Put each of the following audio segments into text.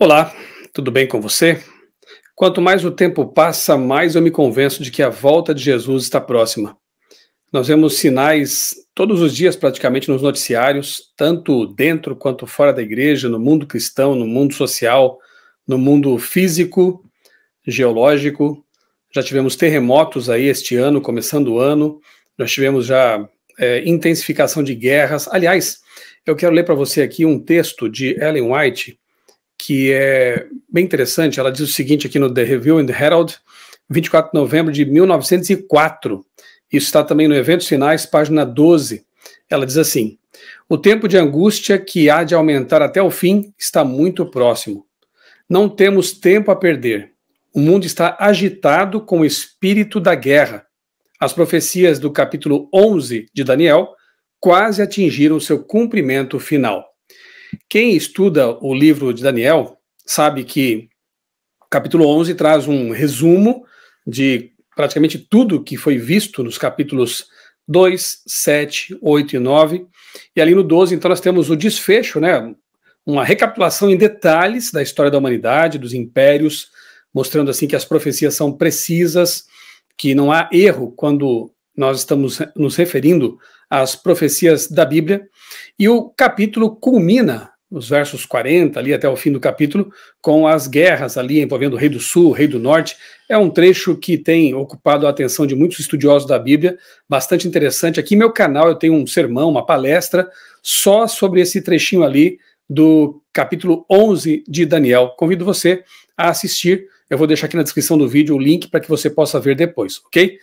Olá, tudo bem com você? Quanto mais o tempo passa, mais eu me convenço de que a volta de Jesus está próxima. Nós vemos sinais todos os dias, praticamente, nos noticiários, tanto dentro quanto fora da igreja, no mundo cristão, no mundo social, no mundo físico, geológico. Já tivemos terremotos aí este ano, começando o ano, nós tivemos já é, intensificação de guerras. Aliás, eu quero ler para você aqui um texto de Ellen White que é bem interessante. Ela diz o seguinte aqui no The Review and the Herald, 24 de novembro de 1904. Isso está também no Eventos Finais, página 12. Ela diz assim: O tempo de angústia que há de aumentar até o fim está muito próximo. Não temos tempo a perder. O mundo está agitado com o espírito da guerra. As profecias do capítulo 11 de Daniel quase atingiram seu cumprimento final. Quem estuda o livro de Daniel sabe que capítulo 11 traz um resumo de praticamente tudo que foi visto nos capítulos 2, 7, 8 e 9. E ali no 12, então, nós temos o desfecho, né? Uma recapitulação em detalhes da história da humanidade, dos impérios, mostrando assim que as profecias são precisas, que não há erro quando nós estamos nos referindo as profecias da Bíblia. E o capítulo culmina, nos versos 40 ali até o fim do capítulo, com as guerras ali envolvendo o rei do sul, o rei do norte. É um trecho que tem ocupado a atenção de muitos estudiosos da Bíblia, bastante interessante. Aqui no meu canal eu tenho um sermão, uma palestra só sobre esse trechinho ali do capítulo 11 de Daniel. Convido você a assistir. Eu vou deixar aqui na descrição do vídeo o link para que você possa ver depois, ok?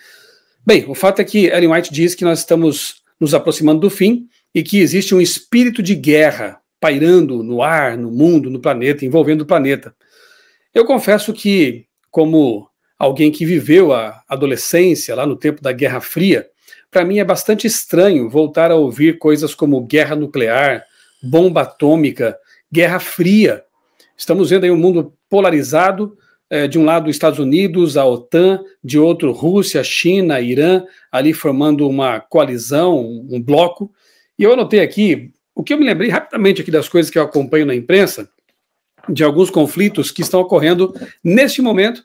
Bem, o fato é que Ellen White diz que nós estamos nos aproximando do fim e que existe um espírito de guerra pairando no ar, no mundo, no planeta, envolvendo o planeta. Eu confesso que, como alguém que viveu a adolescência lá no tempo da Guerra Fria, para mim é bastante estranho voltar a ouvir coisas como guerra nuclear, bomba atômica, guerra fria. Estamos vendo aí um mundo polarizado é, de um lado Estados Unidos, a OTAN, de outro Rússia, China, Irã, ali formando uma coalizão, um bloco. E eu anotei aqui, o que eu me lembrei rapidamente aqui das coisas que eu acompanho na imprensa, de alguns conflitos que estão ocorrendo neste momento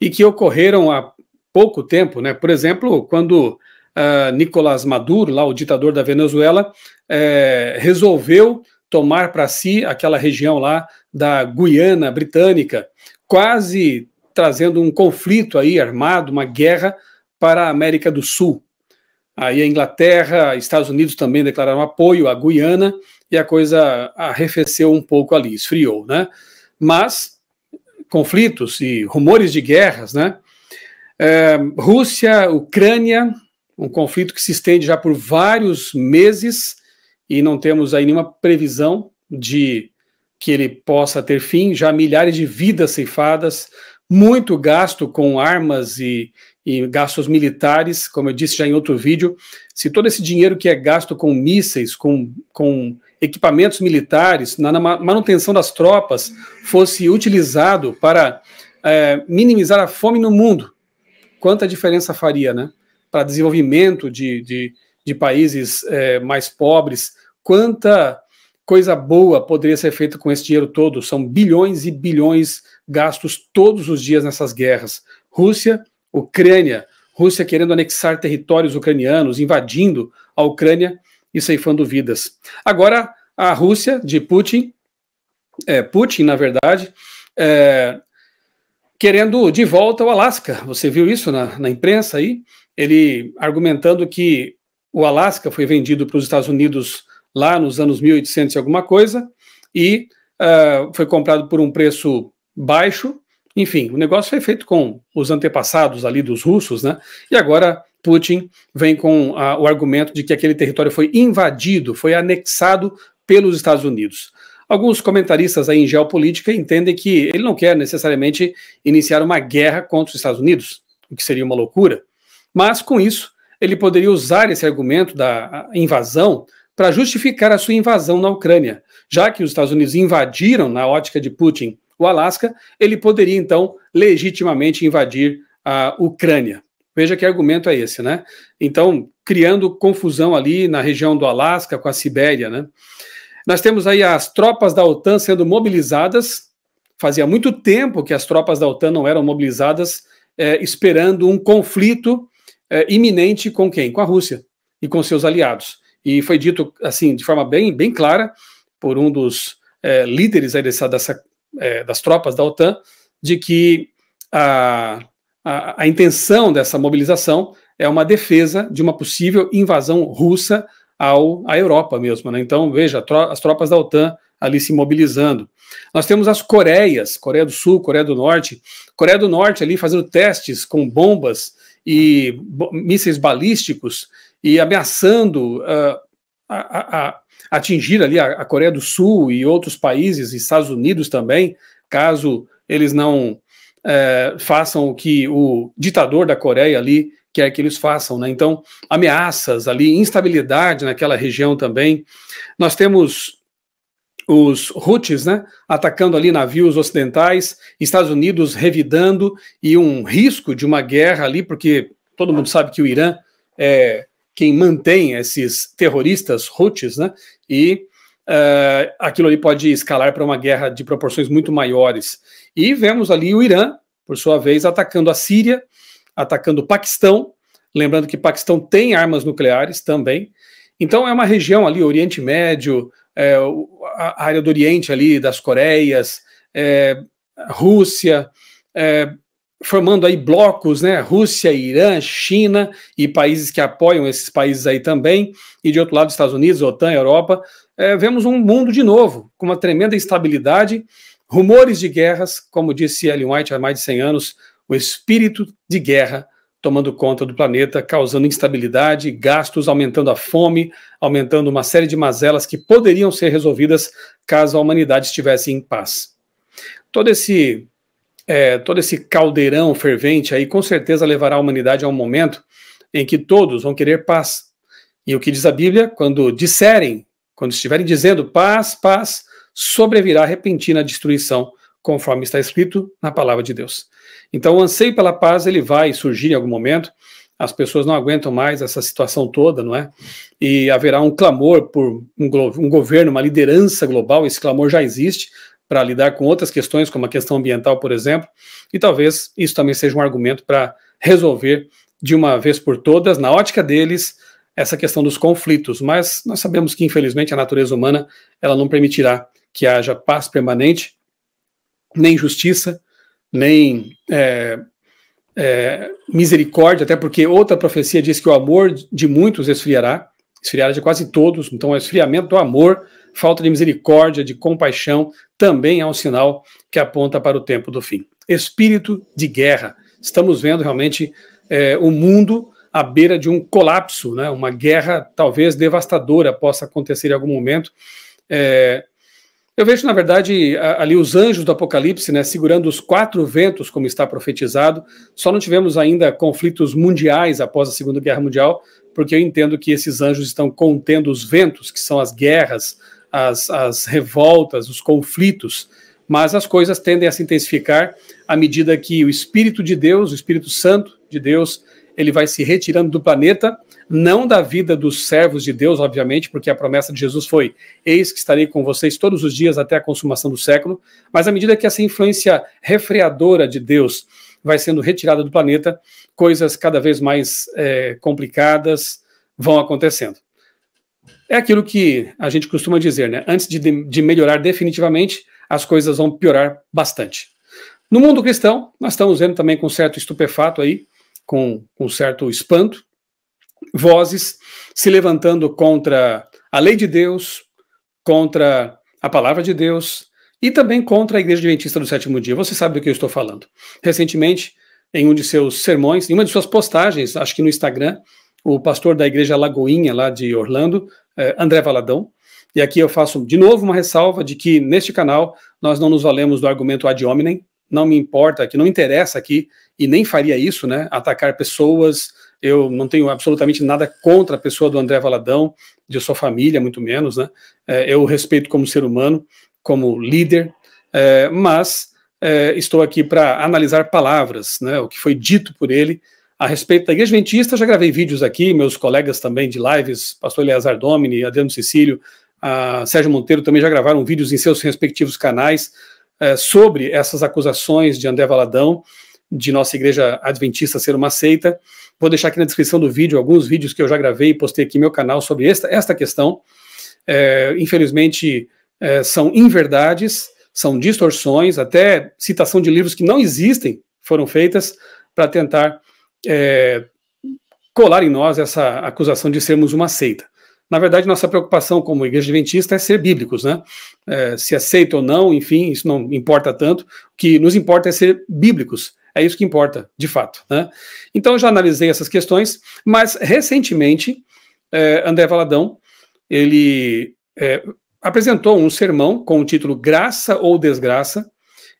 e que ocorreram há pouco tempo, né? Por exemplo, quando uh, Nicolás Maduro, lá o ditador da Venezuela, eh, resolveu tomar para si aquela região lá da Guiana Britânica, quase trazendo um conflito aí armado, uma guerra para a América do Sul. Aí a Inglaterra, Estados Unidos também declararam apoio à Guiana e a coisa arrefeceu um pouco ali, esfriou, né? Mas conflitos e rumores de guerras, né? É, Rússia, Ucrânia, um conflito que se estende já por vários meses e não temos aí nenhuma previsão de que ele possa ter fim, já milhares de vidas ceifadas, muito gasto com armas e, e, gastos militares, como eu disse já em outro vídeo. Se todo esse dinheiro que é gasto com mísseis, com, com equipamentos militares, na, na manutenção das tropas, fosse utilizado para é, minimizar a fome no mundo, quanta diferença faria, né? Para desenvolvimento de, de, de países é, mais pobres, quanta coisa boa poderia ser feita com esse dinheiro todo. São bilhões e bilhões gastos todos os dias nessas guerras. Rússia, Ucrânia, Rússia querendo anexar territórios ucranianos, invadindo a Ucrânia e ceifando vidas. Agora, a Rússia de Putin, é, Putin, na verdade, é, querendo de volta o Alasca. Você viu isso na, na imprensa aí? Ele argumentando que o Alasca foi vendido para os Estados Unidos lá nos anos 1800 e alguma coisa, e uh, foi comprado por um preço baixo. Enfim, o negócio foi feito com os antepassados ali dos russos, né? E agora Putin vem com o argumento de que aquele território foi invadido, foi anexado pelos Estados Unidos. Alguns comentaristas aí em geopolítica entendem que ele não quer necessariamente iniciar uma guerra contra os Estados Unidos, o que seria uma loucura. Mas com isso, ele poderia usar esse argumento da invasão para justificar a sua invasão na Ucrânia. Já que os Estados Unidos invadiram, na ótica de Putin, o Alasca, ele poderia então legitimamente invadir a Ucrânia. Veja que argumento é esse, né? Então, criando confusão ali na região do Alasca com a Sibéria, né? Nós temos aí as tropas da OTAN sendo mobilizadas. Fazia muito tempo que as tropas da OTAN não eram mobilizadas, é, esperando um conflito é, iminente com quem? Com a Rússia e com seus aliados e foi dito assim de forma bem, bem clara por um dos é, líderes dessa, dessa, é, das tropas da OTAN de que a, a, a intenção dessa mobilização é uma defesa de uma possível invasão russa ao, à Europa mesmo. Né? Então, veja, tro as tropas da OTAN ali se mobilizando. Nós temos as Coreias, Coreia do Sul, Coreia do Norte, Coreia do Norte ali fazendo testes com bombas e mísseis balísticos e ameaçando uh, a, a, atingir ali a, a, Coreia do Sul e outros países, e Estados Unidos também, caso eles não eh, façam o que o ditador da Coreia ali quer que eles façam, né? Então, ameaças ali, instabilidade naquela região também. Nós temos os Houthis, né, atacando ali navios ocidentais, Estados Unidos revidando e um risco de uma guerra ali, porque todo mundo sabe que o Irã é quem mantém esses terroristas Houthis, né? E uh, aquilo ali pode escalar para uma guerra de proporções muito maiores. E vemos ali o Irã, por sua vez, atacando a Síria, atacando o Paquistão. Lembrando que o Paquistão tem armas nucleares também. Então é uma região ali, Oriente Médio, é, a área do Oriente ali, das Coreias, é, Rússia, é, formando aí blocos, né? Rússia, Irã, China e países que apoiam esses países aí também, e de outro lado, Estados Unidos, OTAN, Europa. É, vemos um mundo de novo, com uma tremenda instabilidade, rumores de guerras, como disse Ellen White há mais de 100 anos, o espírito de guerra tomando conta do planeta, causando instabilidade, gastos, aumentando a fome, aumentando uma série de mazelas que poderiam ser resolvidas caso a humanidade estivesse em paz. Todo esse é, todo esse caldeirão fervente aí com certeza levará a humanidade a um momento em que todos vão querer paz. E o que diz a Bíblia? Quando disserem, quando estiverem dizendo paz, paz, sobrevirá a repentina destruição, conforme está escrito na palavra de Deus. Então o anseio pela paz ele vai surgir em algum momento. As pessoas não aguentam mais essa situação toda, não é? E haverá um clamor por um, um governo, uma liderança global. Esse clamor já existe, para lidar com outras questões, como a questão ambiental, por exemplo, e talvez isso também seja um argumento para resolver de uma vez por todas, na ótica deles, essa questão dos conflitos, mas nós sabemos que infelizmente a natureza humana, ela não permitirá que haja paz permanente, nem justiça, nem é, é, misericórdia, até porque outra profecia diz que o amor de muitos esfriará, esfriará de quase todos, então o esfriamento do amor falta de misericórdia, de compaixão, também é um sinal que aponta para o tempo do fim. Espírito de guerra. Estamos vendo realmente é, o mundo à beira de um colapso, né? uma guerra talvez devastadora possa acontecer em algum momento. É, eu vejo, na verdade, ali os anjos do Apocalipse, né, segurando os quatro ventos, como está profetizado. Só não tivemos ainda conflitos mundiais após a Segunda Guerra Mundial, porque eu entendo que esses anjos estão contendo os ventos, que são as guerras, as, as revoltas, os conflitos, mas as coisas tendem a se intensificar à medida que o Espírito de Deus, o Espírito Santo de Deus, ele vai se retirando do planeta, não da vida dos servos de Deus, obviamente, porque a promessa de Jesus foi: Eis que estarei com vocês todos os dias até a consumação do século, mas à medida que essa influência refreadora de Deus vai sendo retirada do planeta, coisas cada vez mais é, complicadas vão acontecendo. É aquilo que a gente costuma dizer, né? Antes de, de melhorar definitivamente, as coisas vão piorar bastante. No mundo cristão, nós estamos vendo também com certo estupefato aí, com, com certo espanto, vozes se levantando contra a lei de Deus, contra a palavra de Deus e também contra a Igreja Adventista do Sétimo Dia. Você sabe do que eu estou falando. Recentemente, em um de seus sermões, em uma de suas postagens, acho que no Instagram, o pastor da Igreja Lagoinha, lá de Orlando, é, André Valadão. E aqui eu faço de novo uma ressalva de que neste canal nós não nos valemos do argumento ad hominem, não me importa, que não interessa aqui, e nem faria isso, né? Atacar pessoas. Eu não tenho absolutamente nada contra a pessoa do André Valadão, de sua família, muito menos, né? É, eu o respeito como ser humano, como líder, é, mas estou aqui para analisar palavras, né? O que foi dito por ele a respeito da Igreja Adventista, já gravei vídeos aqui, meus colegas também de lives, pastor Eleazar Domini, Adriano Cecílio, Sérgio Monteiro também já gravaram vídeos em seus respectivos canais é, sobre essas acusações de André Valadão, de nossa Igreja Adventista ser uma seita. Vou deixar aqui na descrição do vídeo alguns vídeos que eu já gravei e postei aqui no meu canal sobre esta, esta questão. É, infelizmente, é, são inverdades, são distorções, até citação de livros que não existem foram feitas para tentar é, colar em nós essa acusação de sermos uma seita. Na verdade, nossa preocupação como igreja adventista é ser bíblicos, né? É, se aceita é ou não, enfim, isso não importa tanto. O que nos importa é ser bíblicos. É isso que importa, de fato. Né? Então, já analisei essas questões, mas recentemente, é, André Valadão, ele é, apresentou um sermão com o título Graça ou Desgraça,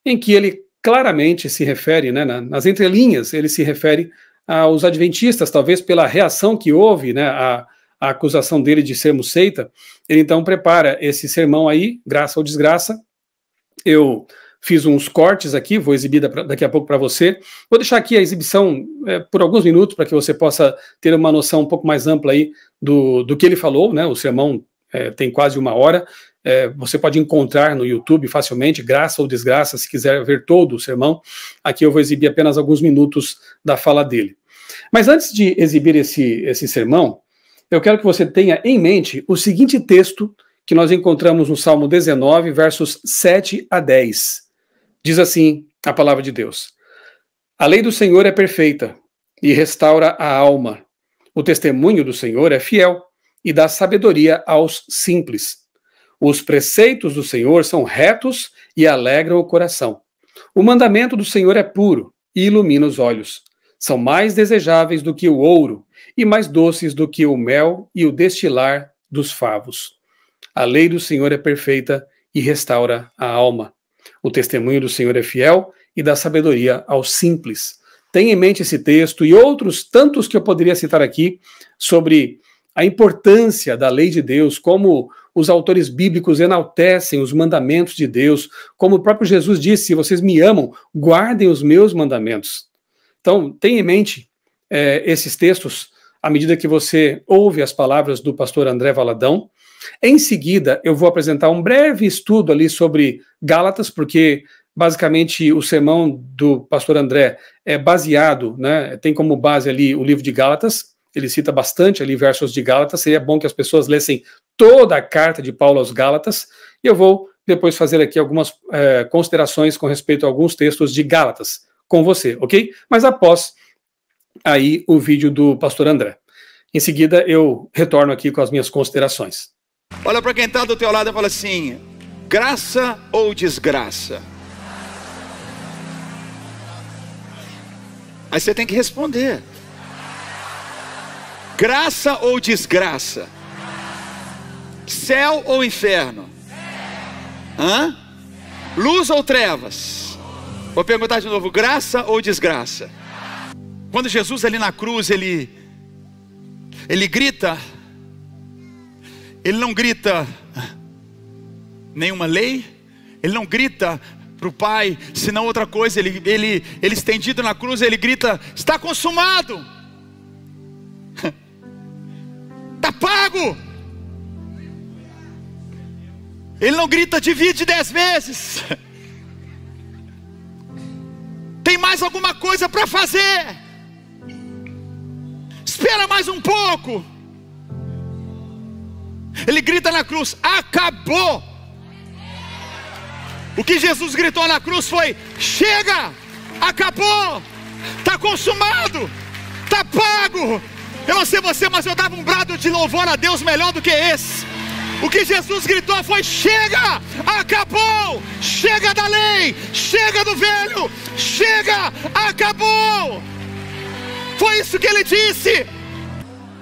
em que ele claramente se refere, né, nas entrelinhas, ele se refere aos ah, adventistas, talvez pela reação que houve, né, a, acusação dele de sermos seita, ele então prepara esse sermão aí, graça ou desgraça. Eu fiz uns cortes aqui, vou exibir daqui a pouco para você. Vou deixar aqui a exibição é, por alguns minutos para que você possa ter uma noção um pouco mais ampla aí do, do que ele falou, né? O sermão é, tem quase uma hora. É, você pode encontrar no YouTube facilmente, graça ou desgraça, se quiser ver todo o sermão. Aqui eu vou exibir apenas alguns minutos da fala dele. Mas antes de exibir esse, esse sermão, eu quero que você tenha em mente o seguinte texto que nós encontramos no Salmo 19, versos 7 a 10. Diz assim a palavra de Deus: A lei do Senhor é perfeita e restaura a alma. O testemunho do Senhor é fiel e dá sabedoria aos simples. Os preceitos do Senhor são retos e alegram o coração. O mandamento do Senhor é puro e ilumina os olhos. São mais desejáveis do que o ouro e mais doces do que o mel e o destilar dos favos. A lei do Senhor é perfeita e restaura a alma. O testemunho do Senhor é fiel e dá sabedoria aos simples. Tenha em mente esse texto e outros tantos que eu poderia citar aqui sobre a importância da lei de Deus, como os autores bíblicos enaltecem os mandamentos de Deus, como o próprio Jesus disse: se vocês me amam, guardem os meus mandamentos. Então, tenha em mente é, esses textos à medida que você ouve as palavras do pastor André Valadão. Em seguida, eu vou apresentar um breve estudo ali sobre Gálatas, porque basicamente o sermão do pastor André é baseado, né, tem como base ali o livro de Gálatas ele cita bastante ali versos de Gálatas. Seria bom que as pessoas lessem toda a carta de Paulo aos Gálatas. E eu vou depois fazer aqui algumas é, considerações com respeito a alguns textos de Gálatas com você, ok? Mas após aí o vídeo do pastor André. Em seguida, eu retorno aqui com as minhas considerações. Olha para quem está do teu lado e fala assim: graça ou desgraça? Aí você tem que responder. Graça ou desgraça? Céu ou inferno? Hã? Luz ou trevas? Vou perguntar de novo: graça ou desgraça? Quando Jesus ali na cruz, ele ele grita, ele não grita nenhuma lei, ele não grita para o Pai, senão outra coisa, ele, ele, ele estendido na cruz, ele grita: está consumado. está pago. Ele não grita, divide dez vezes. Tem mais alguma coisa para fazer? Espera mais um pouco. Ele grita na cruz: acabou. O que Jesus gritou na cruz foi: chega, acabou, está consumado, está pago, eu não sei você, mas eu dava um brado de louvor a Deus melhor do que esse. O que Jesus gritou foi: chega, acabou, chega da lei, chega do velho, chega, acabou. Foi isso que ele disse.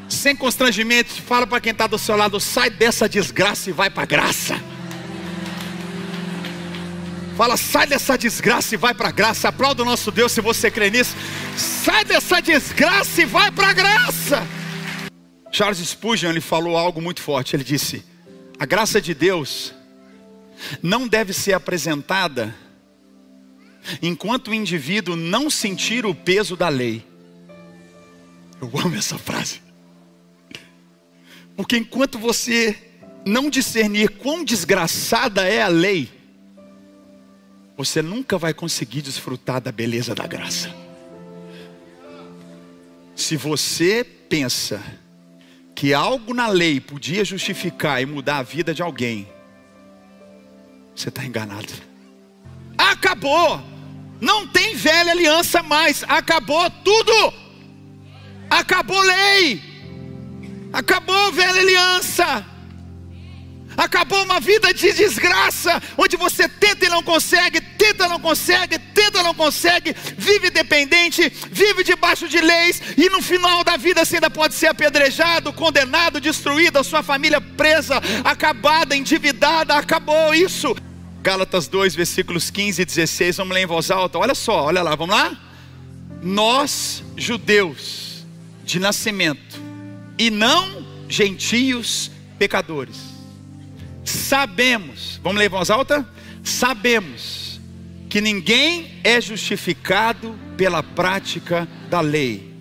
Sem constrangimento, fala para quem está do seu lado: sai dessa desgraça e vai para a graça. Fala, sai dessa desgraça e vai para a graça. Aplauda o nosso Deus se você crê nisso. Sai dessa desgraça e vai para a graça. Charles Spurgeon ele falou algo muito forte. Ele disse: A graça de Deus não deve ser apresentada enquanto o indivíduo não sentir o peso da lei. Eu amo essa frase. Porque enquanto você não discernir quão desgraçada é a lei, você nunca vai conseguir desfrutar da beleza da graça. Se você pensa que algo na lei podia justificar e mudar a vida de alguém, você está enganado. Acabou! Não tem velha aliança mais. Acabou tudo! Acabou lei! Acabou velha aliança! Acabou uma vida de desgraça, onde você tenta e não consegue, tenta e não consegue, tenta e não consegue, vive dependente, vive debaixo de leis, e no final da vida você ainda pode ser apedrejado, condenado, destruído, a sua família presa, acabada, endividada, acabou isso. Gálatas 2, versículos 15 e 16, vamos ler em voz alta, olha só, olha lá, vamos lá? Nós, judeus de nascimento, e não gentios pecadores sabemos, vamos ler em voz alta? Sabemos que ninguém é justificado pela prática da lei,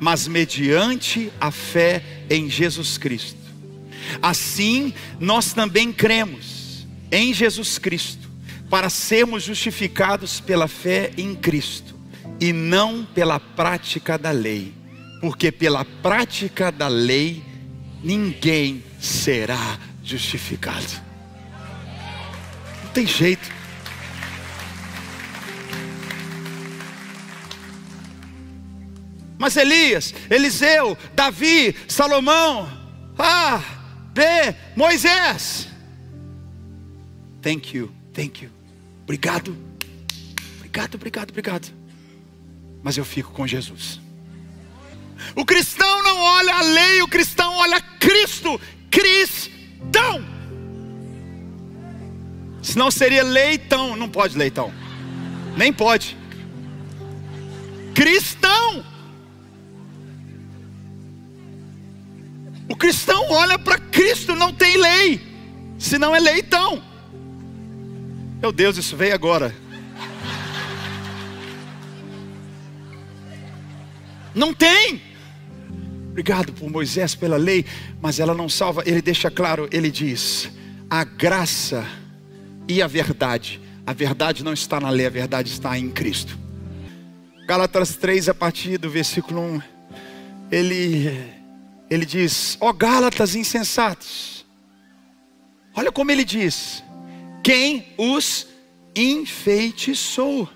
mas mediante a fé em Jesus Cristo. Assim, nós também cremos em Jesus Cristo, para sermos justificados pela fé em Cristo e não pela prática da lei, porque pela prática da lei ninguém será justificado. Não tem jeito. Mas Elias, Eliseu, Davi, Salomão, ah, B, Moisés. Thank you, thank you. Obrigado, obrigado, obrigado, obrigado. Mas eu fico com Jesus. O cristão não olha a lei, o cristão olha Cristo. Cristo leitão. Senão seria leitão, não pode leitão. Nem pode. Cristão. O cristão olha para Cristo, não tem lei. Senão é leitão. Meu Deus, isso veio agora. Não tem obrigado por Moisés, pela lei, mas ela não salva. Ele deixa claro, ele diz: a graça e a verdade. A verdade não está na lei, a verdade está em Cristo. Galatas 3, a partir do versículo 1, ele, ele diz: Ó oh, Gálatas insensatos, olha como ele diz: quem os enfeitiçou?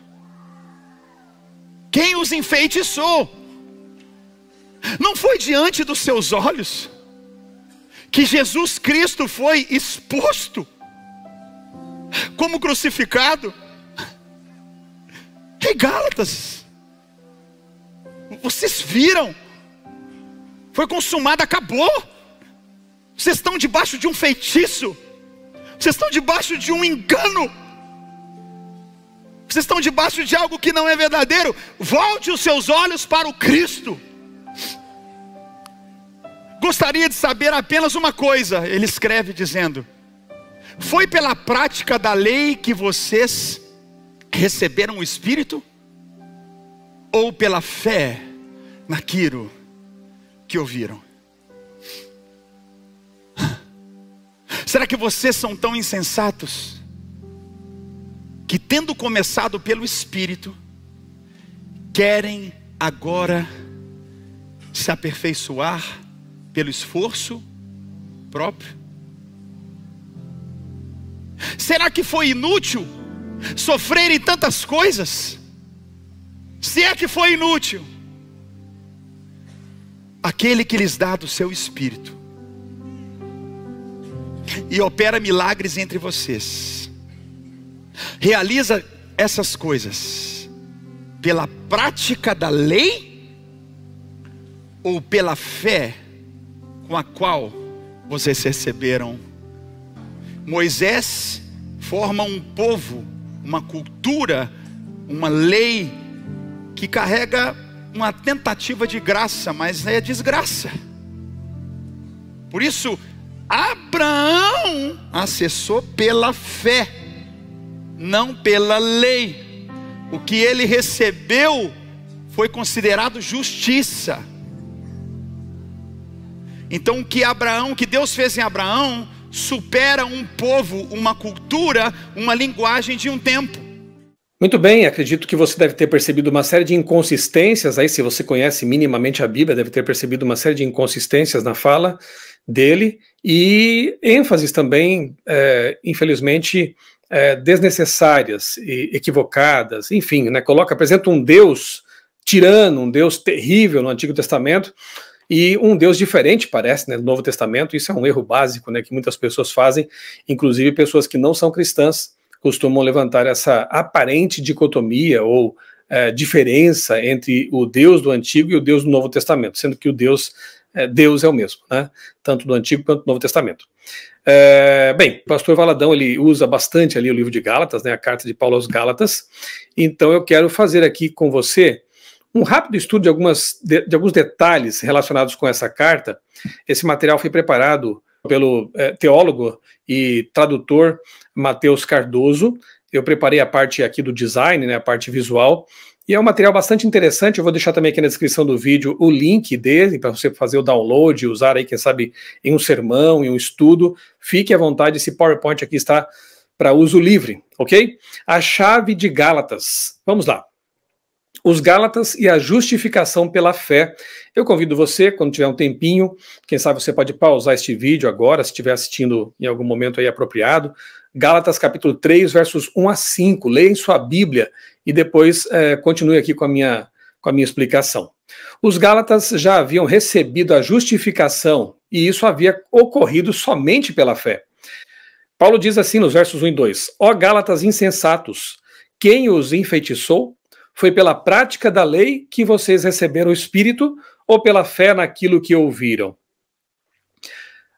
Quem os enfeitiçou? Não foi diante dos seus olhos que Jesus Cristo foi exposto como crucificado? Que Gálatas, vocês viram? Foi consumado, acabou. Vocês estão debaixo de um feitiço, vocês estão debaixo de um engano, vocês estão debaixo de algo que não é verdadeiro. Volte os seus olhos para o Cristo gostaria de saber apenas uma coisa, ele escreve dizendo: Foi pela prática da lei que vocês receberam o Espírito? Ou pela fé naquilo que ouviram? Será que vocês são tão insensatos que, tendo começado pelo Espírito, querem agora se aperfeiçoar pelo esforço próprio? Será que foi inútil sofrerem tantas coisas? Se é que foi inútil, aquele que lhes dá do seu espírito e opera milagres entre vocês, realiza essas coisas pela prática da lei ou pela fé? com a qual vocês receberam. Moisés forma um povo, uma cultura, uma lei que carrega uma tentativa de graça, mas é desgraça. Por isso, Abraão acessou pela fé, não pela lei. O que ele recebeu foi considerado justiça. Então, o que Abraão, o que Deus fez em Abraão, supera um povo, uma cultura, uma linguagem de um tempo. Muito bem, acredito que você deve ter percebido uma série de inconsistências aí, se você conhece minimamente a Bíblia, deve ter percebido uma série de inconsistências na fala dele e ênfases também, é, infelizmente, é, desnecessárias e equivocadas. Enfim, né, coloca, apresenta um Deus tirano, um Deus terrível no Antigo Testamento e um Deus diferente, parece, né, do Novo Testamento. Isso é um erro básico né, que muitas pessoas fazem, inclusive pessoas que não são cristãs costumam levantar essa aparente dicotomia ou é, diferença entre o Deus do Antigo e o Deus do Novo Testamento, sendo que o Deus é, Deus é o mesmo, né? tanto do Antigo quanto do Novo Testamento. É, bem, o pastor Valadão ele usa bastante ali o livro de Gálatas, né, a carta de Paulo aos Gálatas, então eu quero fazer aqui com você um rápido estudo de, algumas, de, de alguns detalhes relacionados com essa carta. Esse material foi preparado pelo é, teólogo e tradutor Matheus Cardoso. Eu preparei a parte aqui do design, né, a parte visual, e é um material bastante interessante. Eu vou deixar também aqui na descrição do vídeo o link dele para você fazer o download, usar aí, quem sabe, em um sermão, em um estudo. Fique à vontade, esse PowerPoint aqui está para uso livre, ok? A chave de Gálatas. Vamos lá os Gálatas e a justificação pela fé. Eu convido você, quando tiver um tempinho, quem sabe você pode pausar este vídeo agora, se estiver assistindo em algum momento aí apropriado. Gálatas capítulo 3, versos 1 a 5. Leia em sua Bíblia e depois é, continue aqui com a, minha, com a minha explicação. Os Gálatas já haviam recebido a justificação e isso havia ocorrido somente pela fé. Paulo diz assim nos versos 1 e 2: Ó Gálatas insensatos, quem os enfeitiçou? Foi pela prática da lei que vocês receberam o Espírito, ou pela fé naquilo que ouviram?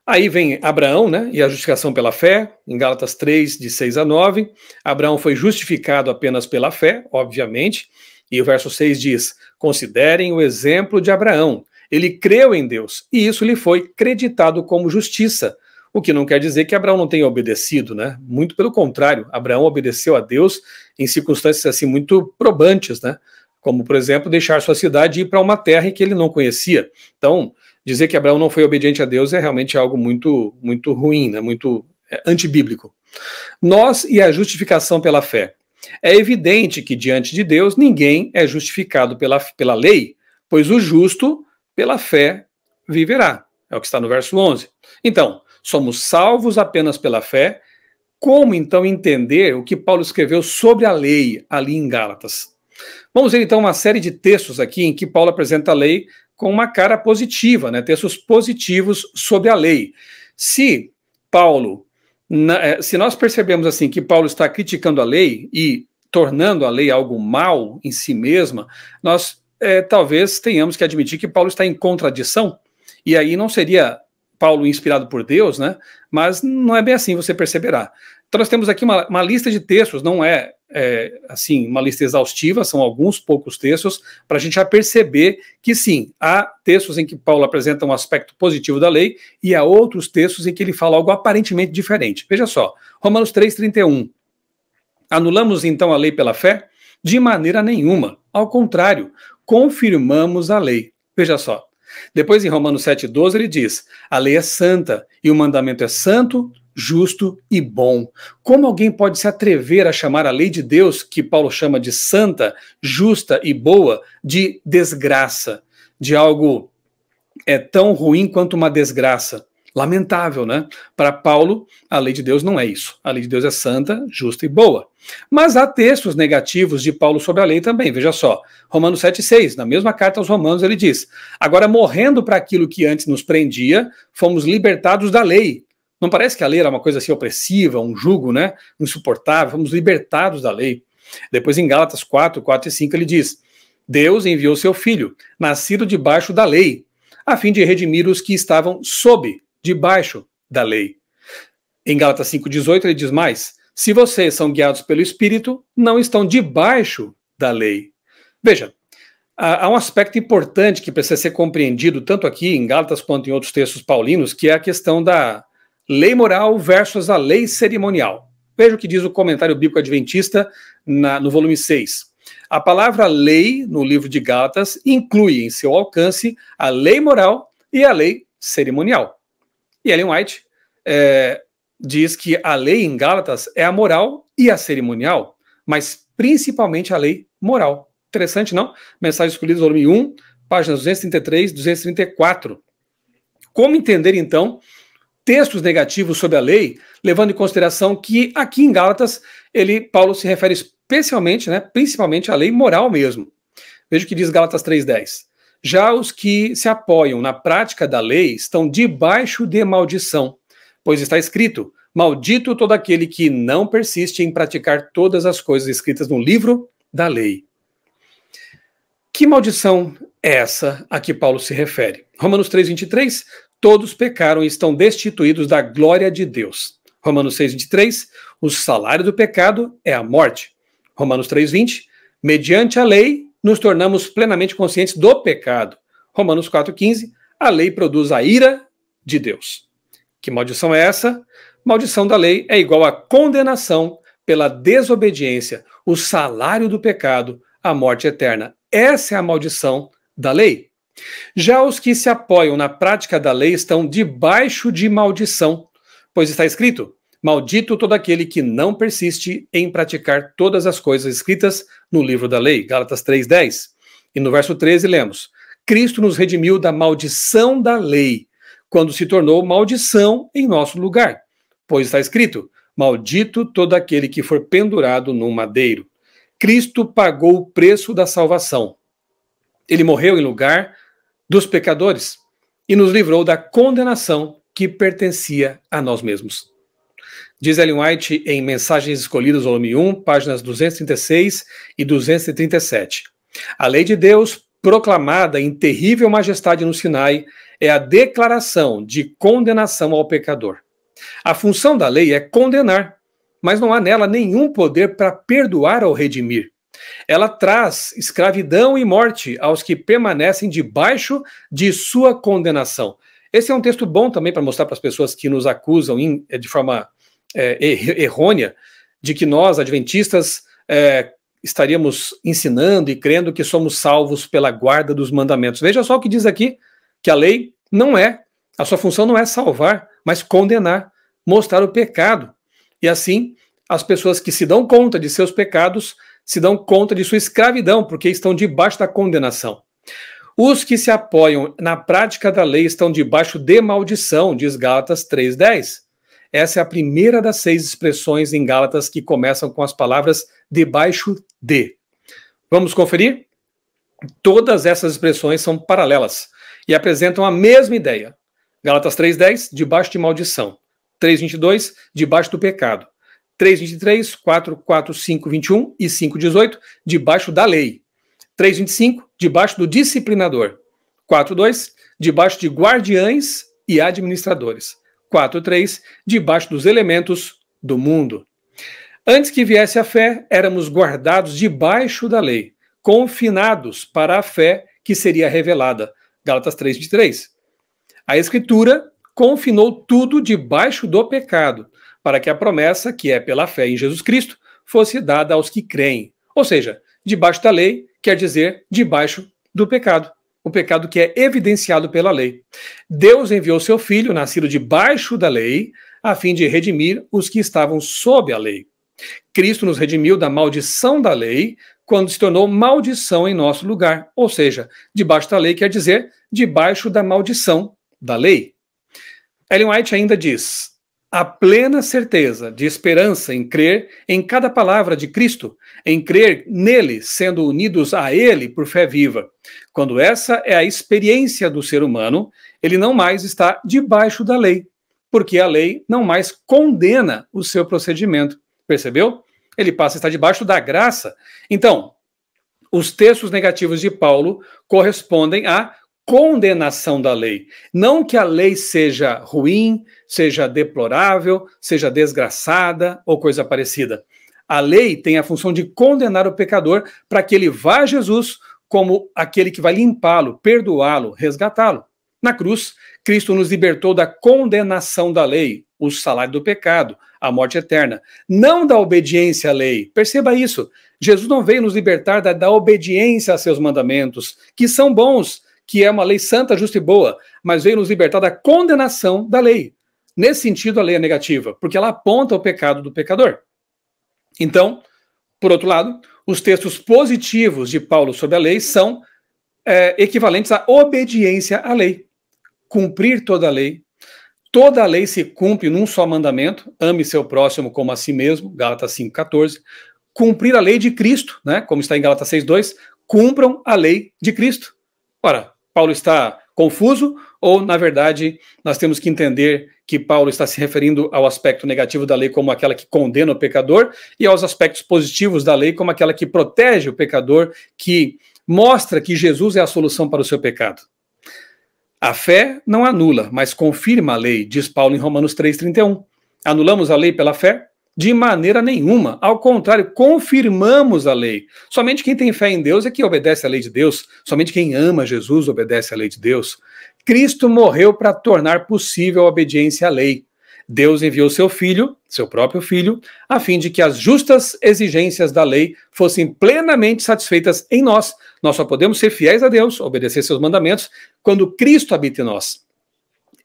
Aí vem Abraão, né? E a justificação pela fé, em Gálatas 3, de 6 a 9. Abraão foi justificado apenas pela fé, obviamente. E o verso 6 diz: Considerem o exemplo de Abraão. Ele creu em Deus, e isso lhe foi creditado como justiça. O que não quer dizer que Abraão não tenha obedecido, né? Muito pelo contrário, Abraão obedeceu a Deus em circunstâncias assim muito probantes, né? Como, por exemplo, deixar sua cidade e ir para uma terra que ele não conhecia. Então, dizer que Abraão não foi obediente a Deus é realmente algo muito, muito ruim, né? Muito é, antibíblico. Nós e a justificação pela fé. É evidente que diante de Deus ninguém é justificado pela, pela lei, pois o justo pela fé viverá. É o que está no verso 11. Então, somos salvos apenas pela fé como então entender o que Paulo escreveu sobre a lei ali em Gálatas? Vamos ver então uma série de textos aqui em que Paulo apresenta a lei com uma cara positiva, né? textos positivos sobre a lei. Se Paulo, na, eh, se nós percebemos assim que Paulo está criticando a lei e tornando a lei algo mal em si mesma, nós é, talvez tenhamos que admitir que Paulo está em contradição. E aí não seria Paulo inspirado por Deus, né? Mas não é bem assim, você perceberá. Então nós temos aqui uma, uma lista de textos, não é, é, assim uma lista exaustiva, são alguns poucos textos para a gente já perceber que sim há textos em que Paulo apresenta um aspecto positivo da lei e há outros textos em que ele fala algo aparentemente diferente. Veja só, Romanos 3:31. Anulamos então a lei pela fé? De maneira nenhuma. Ao contrário, confirmamos a lei. Veja só, depois, em Romanos 7,12, ele diz: a lei é santa e o mandamento é santo, justo e bom. Como alguém pode se atrever a chamar a lei de Deus, que Paulo chama de santa, justa e boa, de desgraça, de algo é tão ruim quanto uma desgraça? Lamentável, né? Para Paulo, a lei de Deus não é isso. A lei de Deus é santa, justa e boa. Mas há textos negativos de Paulo sobre a lei também, veja só. Romanos 7,6, na mesma carta aos Romanos, ele diz: Agora, morrendo para aquilo que antes nos prendia, fomos libertados da lei. Não parece que a lei era uma coisa assim opressiva, um jugo, né? Insuportável, fomos libertados da lei. Depois, em Gálatas 4, 4 e 5, ele diz: Deus enviou seu filho, nascido debaixo da lei, a fim de redimir os que estavam sob debaixo da lei. Em Gálatas 5,18 ele diz mais: se vocês são guiados pelo Espírito, não estão debaixo da lei. Veja, há um aspecto importante que precisa ser compreendido tanto aqui em Gálatas quanto em outros textos paulinos, que é a questão da lei moral versus a lei cerimonial. Veja o que diz o comentário bíblico adventista na, no volume 6. A palavra lei no livro de Gálatas inclui em seu alcance a lei moral e a lei cerimonial. E Ellen White é, diz que a lei em Gálatas é a moral e a cerimonial, mas principalmente a lei moral. Interessante, não? Mensagem escolhida, volume 1, páginas 233, 234. Como entender, então, textos negativos sobre a lei, levando em consideração que aqui em Gálatas, ele, Paulo se refere especialmente, né, principalmente à lei moral mesmo. Veja o que diz Gálatas 3:10. Já os que se apoiam na prática da lei estão debaixo de maldição, pois está escrito: Maldito todo aquele que não persiste em praticar todas as coisas escritas no livro da lei. Que maldição é essa a que Paulo se refere? Romanos 3:23, todos pecaram e estão destituídos da glória de Deus. Romanos 6:23, o salário do pecado é a morte. Romanos 3:20, mediante a lei nos tornamos plenamente conscientes do pecado. Romanos 4,15, a lei produz a ira de Deus. Que maldição é essa? Maldição da lei é igual à condenação pela desobediência, o salário do pecado, a morte eterna. Essa é a maldição da lei. Já os que se apoiam na prática da lei estão debaixo de maldição, pois está escrito: Maldito todo aquele que não persiste em praticar todas as coisas escritas no livro da lei. Gálatas 3:10. E no verso 13 lemos: Cristo nos redimiu da maldição da lei, quando se tornou maldição em nosso lugar. Pois está escrito: Maldito todo aquele que for pendurado no madeiro. Cristo pagou o preço da salvação. Ele morreu em lugar dos pecadores e nos livrou da condenação que pertencia a nós mesmos. Diz Ellen White em Mensagens Escolhidas, volume 1, páginas 236 e 237. A lei de Deus, proclamada em terrível majestade no Sinai, é a declaração de condenação ao pecador. A função da lei é condenar, mas não há nela nenhum poder para perdoar ou redimir. Ela traz escravidão e morte aos que permanecem debaixo de sua condenação. Esse é um texto bom também para mostrar para as pessoas que nos acusam eh, de forma é, errônea de que nós, adventistas, é, estaríamos ensinando e crendo que somos salvos pela guarda dos mandamentos. Veja só o que diz aqui: que a lei não é, a sua função não é salvar, mas condenar, mostrar o pecado. E assim, as pessoas que se dão conta de seus pecados se dão conta de sua escravidão, porque estão debaixo da condenação. Os que se apoiam na prática da lei estão debaixo de maldição, diz Gálatas 3:10. Essa é a primeira das seis expressões em Gálatas que começam com as palavras debaixo de. Vamos conferir? Todas essas expressões são paralelas e apresentam a mesma ideia. Gálatas 3:10, debaixo de maldição. 3:22, debaixo do pecado. 3:23, 4, 4, 5, 21 e 5:18, debaixo da lei. 3:25, debaixo do disciplinador. 4:2, debaixo de guardiães e administradores. 4:3, debaixo dos elementos do mundo. Antes que viesse a fé, éramos guardados debaixo da lei, confinados para a fé que seria revelada. Gálatas 3:3. A escritura confinou tudo debaixo do pecado, para que a promessa, que é pela fé em Jesus Cristo, fosse dada aos que creem. Ou seja, debaixo da lei quer dizer debaixo do pecado o pecado que é evidenciado pela lei. Deus enviou seu filho, nascido debaixo da lei, a fim de redimir os que estavam sob a lei. Cristo nos redimiu da maldição da lei, quando se tornou maldição em nosso lugar. Ou seja, debaixo da lei quer dizer debaixo da maldição da lei. Ellen White ainda diz: a plena certeza de esperança em crer em cada palavra de Cristo, em crer nele, sendo unidos a ele por fé viva. Quando essa é a experiência do ser humano, ele não mais está debaixo da lei, porque a lei não mais condena o seu procedimento. Percebeu? Ele passa a estar debaixo da graça. Então, os textos negativos de Paulo correspondem a condenação da lei. Não que a lei seja ruim, seja deplorável, seja desgraçada ou coisa parecida. A lei tem a função de condenar o pecador para que ele vá a Jesus como aquele que vai limpá-lo, perdoá-lo, resgatá-lo. Na cruz, Cristo nos libertou da condenação da lei, o salário do pecado, a morte eterna, não da obediência à lei. Perceba isso. Jesus não veio nos libertar da, da obediência a seus mandamentos, que são bons, que é uma lei santa, justa e boa, mas veio nos libertar da condenação da lei. Nesse sentido, a lei é negativa, porque ela aponta o pecado do pecador. Então, por outro lado, os textos positivos de Paulo sobre a lei são é, equivalentes à obediência à lei. Cumprir toda a lei. Toda a lei se cumpre num só mandamento: ame seu próximo como a si mesmo, Gálatas 5,14. Cumprir a lei de Cristo, né, como está em Gálatas 6,2. Cumpram a lei de Cristo. Ora, Paulo está confuso ou, na verdade, nós temos que entender que Paulo está se referindo ao aspecto negativo da lei como aquela que condena o pecador e aos aspectos positivos da lei como aquela que protege o pecador, que mostra que Jesus é a solução para o seu pecado. A fé não anula, mas confirma a lei, diz Paulo em Romanos 3,31. Anulamos a lei pela fé? De maneira nenhuma. Ao contrário, confirmamos a lei. Somente quem tem fé em Deus é que obedece à lei de Deus. Somente quem ama Jesus obedece à lei de Deus. Cristo morreu para tornar possível a obediência à lei. Deus enviou seu filho, seu próprio filho, a fim de que as justas exigências da lei fossem plenamente satisfeitas em nós. Nós só podemos ser fiéis a Deus, obedecer seus mandamentos, quando Cristo habita em nós.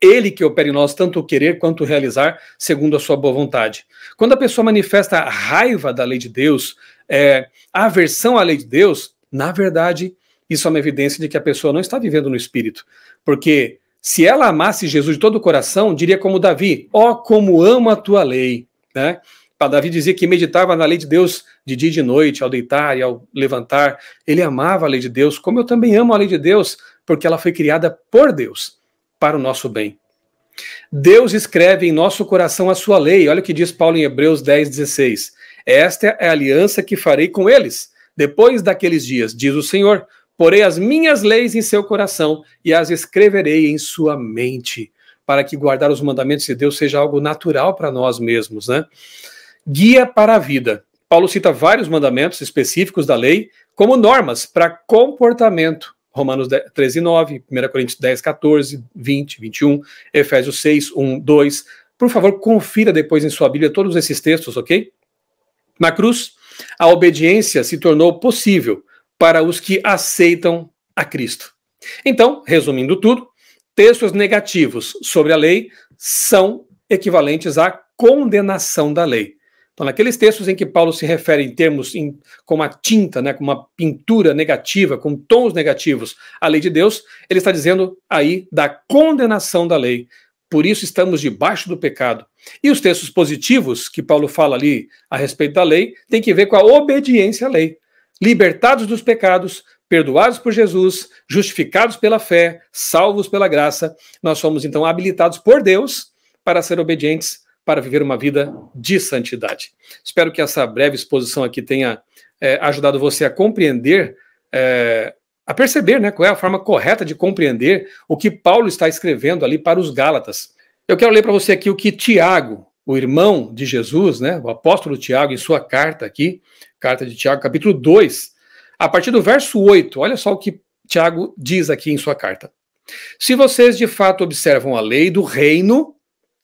Ele que opera em nós tanto o querer quanto o realizar, segundo a sua boa vontade. Quando a pessoa manifesta a raiva da lei de Deus, é, a aversão à lei de Deus, na verdade, isso é uma evidência de que a pessoa não está vivendo no espírito. Porque se ela amasse Jesus de todo o coração, diria como Davi: Ó, oh, como amo a tua lei. Né? Para Davi dizia que meditava na lei de Deus de dia e de noite, ao deitar e ao levantar. Ele amava a lei de Deus, como eu também amo a lei de Deus, porque ela foi criada por Deus para o nosso bem. Deus escreve em nosso coração a sua lei. Olha o que diz Paulo em Hebreus 10:16. Esta é a aliança que farei com eles. Depois daqueles dias, diz o Senhor, porei as minhas leis em seu coração e as escreverei em sua mente, para que guardar os mandamentos de Deus seja algo natural para nós mesmos, né? Guia para a vida. Paulo cita vários mandamentos específicos da lei como normas para comportamento Romanos 13, 9, 1 Coríntios 10, 14, 20, 21, Efésios 6, 1, 2. Por favor, confira depois em sua Bíblia todos esses textos, ok? Na cruz, a obediência se tornou possível para os que aceitam a Cristo. Então, resumindo tudo, textos negativos sobre a lei são equivalentes à condenação da lei. Então, naqueles textos em que Paulo se refere em termos em, como a tinta, né, com uma pintura negativa, com tons negativos à lei de Deus, ele está dizendo aí da condenação da lei. Por isso estamos debaixo do pecado. E os textos positivos que Paulo fala ali a respeito da lei tem que ver com a obediência à lei. Libertados dos pecados, perdoados por Jesus, justificados pela fé, salvos pela graça, nós somos então habilitados por Deus para ser obedientes para viver uma vida de santidade. Espero que essa breve exposição aqui tenha é, ajudado você a compreender, é, a perceber né, qual é a forma correta de compreender o que Paulo está escrevendo ali para os Gálatas. Eu quero ler para você aqui o que Tiago, o irmão de Jesus, né, o apóstolo Tiago, em sua carta aqui, carta de Tiago, capítulo 2, a partir do verso 8, olha só o que Tiago diz aqui em sua carta. Se vocês de fato observam a lei do reino,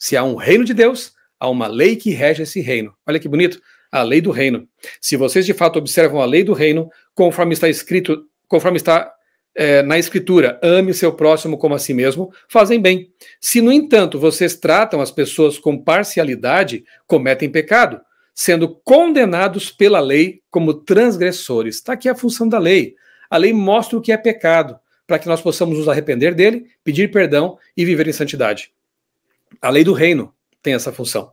se há um reino de Deus, há uma lei que rege esse reino. Olha que bonito, a lei do reino. Se vocês de fato observam a lei do reino, conforme está escrito, conforme está é, na Escritura, ame o seu próximo como a si mesmo, fazem bem. Se, no entanto, vocês tratam as pessoas com parcialidade, cometem pecado, sendo condenados pela lei como transgressores. Está aqui a função da lei. A lei mostra o que é pecado, para que nós possamos nos arrepender dele, pedir perdão e viver em santidade. A lei do reino tem essa função.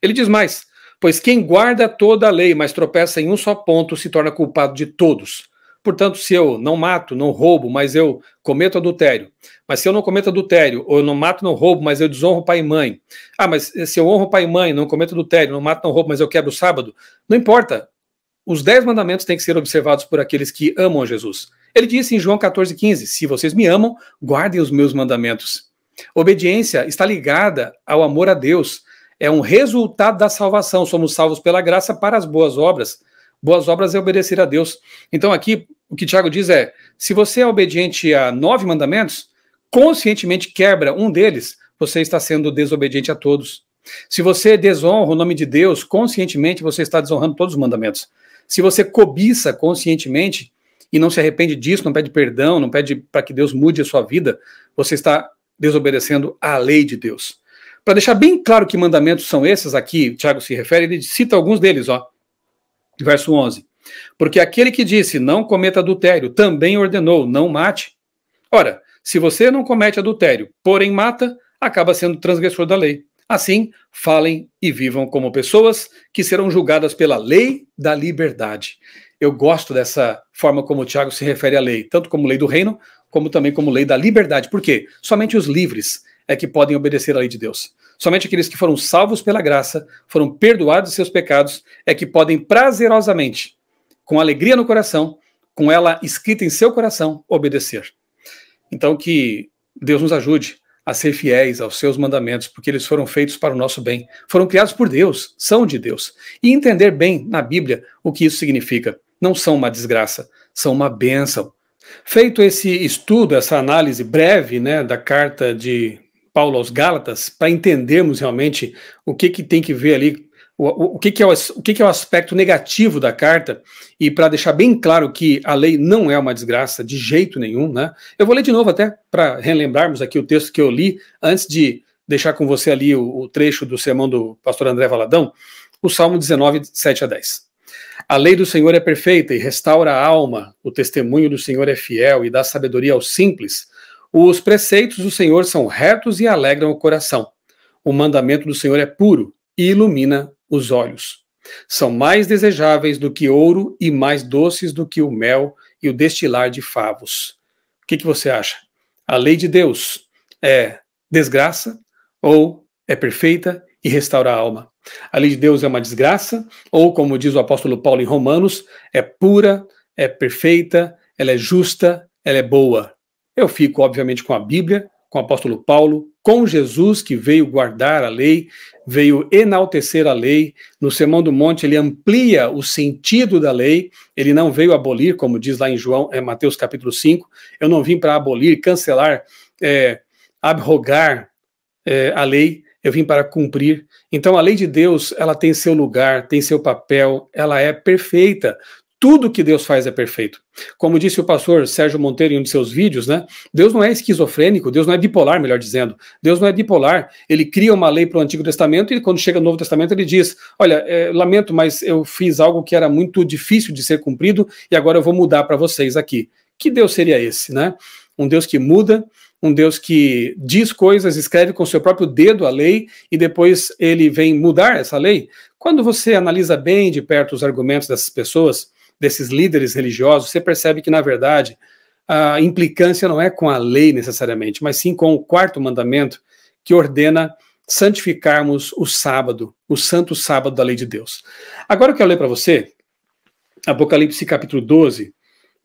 Ele diz mais: pois quem guarda toda a lei, mas tropeça em um só ponto, se torna culpado de todos. Portanto, se eu não mato, não roubo, mas eu cometo adultério, mas se eu não cometo adultério, ou eu não mato, não roubo, mas eu desonro pai e mãe, ah, mas se eu honro pai e mãe, não cometo adultério, não mato, não roubo, mas eu quebro o sábado, não importa. Os dez mandamentos têm que ser observados por aqueles que amam Jesus. Ele disse em João 14,15: Se vocês me amam, guardem os meus mandamentos. Obediência está ligada ao amor a Deus. É um resultado da salvação. Somos salvos pela graça para as boas obras. Boas obras é obedecer a Deus. Então, aqui, o que Tiago diz é: se você é obediente a nove mandamentos, conscientemente quebra um deles, você está sendo desobediente a todos. Se você desonra o nome de Deus, conscientemente você está desonrando todos os mandamentos. Se você cobiça conscientemente e não se arrepende disso, não pede perdão, não pede para que Deus mude a sua vida, você está desobedecendo à lei de Deus. Para deixar bem claro que mandamentos são esses aqui, Tiago se refere, ele cita alguns deles, ó. Verso 11. Porque aquele que disse, não cometa adultério, também ordenou, não mate. Ora, se você não comete adultério, porém mata, acaba sendo transgressor da lei. Assim, falem e vivam como pessoas que serão julgadas pela lei da liberdade. Eu gosto dessa forma como o Tiago se refere à lei, tanto como lei do reino, como também como lei da liberdade. Por quê? Somente os livres é que podem obedecer à lei de Deus. Somente aqueles que foram salvos pela graça, foram perdoados seus pecados, é que podem prazerosamente, com alegria no coração, com ela escrita em seu coração, obedecer. Então que Deus nos ajude a ser fiéis aos seus mandamentos, porque eles foram feitos para o nosso bem, foram criados por Deus, são de Deus. E entender bem na Bíblia o que isso significa. Não são uma desgraça, são uma bênção Feito esse estudo, essa análise breve né, da carta de Paulo aos Gálatas, para entendermos realmente o que, que tem que ver ali, o, o, que, que, é o, o que, que é o aspecto negativo da carta, e para deixar bem claro que a lei não é uma desgraça de jeito nenhum, né? Eu vou ler de novo até para relembrarmos aqui o texto que eu li antes de deixar com você ali o, o trecho do sermão do pastor André Valadão, o Salmo 19, 7 a 10. A lei do Senhor é perfeita e restaura a alma. O testemunho do Senhor é fiel e dá sabedoria aos simples. Os preceitos do Senhor são retos e alegram o coração. O mandamento do Senhor é puro e ilumina os olhos. São mais desejáveis do que ouro e mais doces do que o mel e o destilar de favos. O que, que você acha? A lei de Deus é desgraça ou é perfeita e restaura a alma. A lei de Deus é uma desgraça, ou como diz o apóstolo Paulo em Romanos, é pura, é perfeita, ela é justa, ela é boa. Eu fico, obviamente, com a Bíblia, com o apóstolo Paulo, com Jesus que veio guardar a lei, veio enaltecer a lei. No Sermão do Monte ele amplia o sentido da lei, ele não veio abolir, como diz lá em João, é, Mateus capítulo 5, eu não vim para abolir, cancelar, é, abrogar é, a lei, eu vim para cumprir. Então a lei de Deus, ela tem seu lugar, tem seu papel, ela é perfeita. Tudo que Deus faz é perfeito. Como disse o pastor Sérgio Monteiro em um de seus vídeos, né? Deus não é esquizofrênico, Deus não é bipolar, melhor dizendo. Deus não é bipolar. Ele cria uma lei para o Antigo Testamento e quando chega o Novo Testamento ele diz: Olha, é, lamento, mas eu fiz algo que era muito difícil de ser cumprido e agora eu vou mudar para vocês aqui. Que Deus seria esse, né? Um Deus que muda, um Deus que diz coisas, escreve com seu próprio dedo a lei e depois ele vem mudar essa lei. Quando você analisa bem de perto os argumentos dessas pessoas, desses líderes religiosos, você percebe que, na verdade, a implicância não é com a lei necessariamente, mas sim com o quarto mandamento que ordena santificarmos o sábado, o santo sábado da lei de Deus. Agora eu quero ler para você Apocalipse capítulo 12,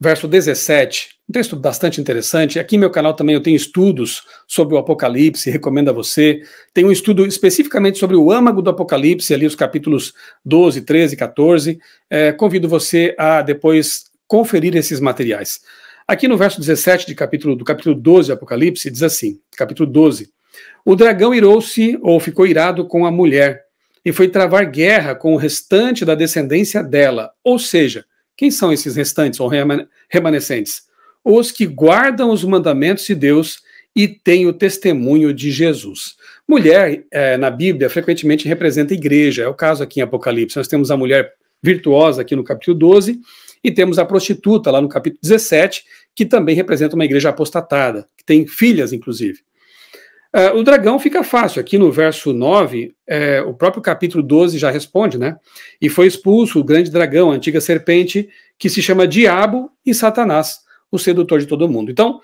verso 17, um texto bastante interessante. Aqui no meu canal também eu tenho estudos sobre o Apocalipse, recomendo a você. Tem um estudo especificamente sobre o âmago do Apocalipse, ali os capítulos 12, 13, 14. É, convido você a depois conferir esses materiais. Aqui no verso 17 de capítulo, do capítulo 12 do Apocalipse, diz assim: capítulo 12. O dragão irou-se ou ficou irado com a mulher e foi travar guerra com o restante da descendência dela, ou seja, quem são esses restantes ou remanescentes? Os que guardam os mandamentos de Deus e têm o testemunho de Jesus. Mulher, é, na Bíblia, frequentemente representa a igreja, é o caso aqui em Apocalipse. Nós temos a mulher virtuosa aqui no capítulo 12 e temos a prostituta lá no capítulo 17, que também representa uma igreja apostatada, que tem filhas, inclusive. Uh, o dragão fica fácil. Aqui no verso 9, é, o próprio capítulo 12 já responde, né? E foi expulso o grande dragão, a antiga serpente, que se chama Diabo e Satanás, o sedutor de todo mundo. Então,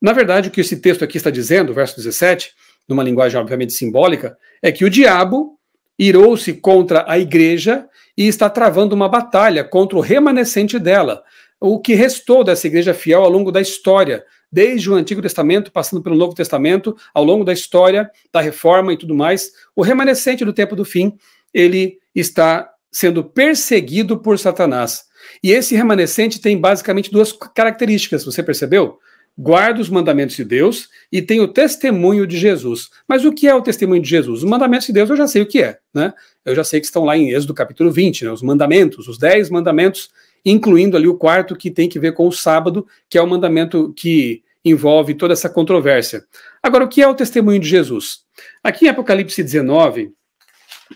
na verdade, o que esse texto aqui está dizendo, verso 17, numa linguagem obviamente simbólica, é que o diabo irou-se contra a igreja e está travando uma batalha contra o remanescente dela, o que restou dessa igreja fiel ao longo da história, desde o Antigo Testamento, passando pelo Novo Testamento, ao longo da história, da reforma e tudo mais, o remanescente do tempo do fim, ele está sendo perseguido por Satanás. E esse remanescente tem basicamente duas características, você percebeu? Guarda os mandamentos de Deus e tem o testemunho de Jesus. Mas o que é o testemunho de Jesus? Os mandamentos de Deus eu já sei o que é, né? Eu já sei que estão lá em Êxodo capítulo 20, né? os mandamentos, os dez mandamentos incluindo ali o quarto que tem que ver com o sábado, que é o mandamento que envolve toda essa controvérsia. Agora, o que é o testemunho de Jesus? Aqui em Apocalipse 19,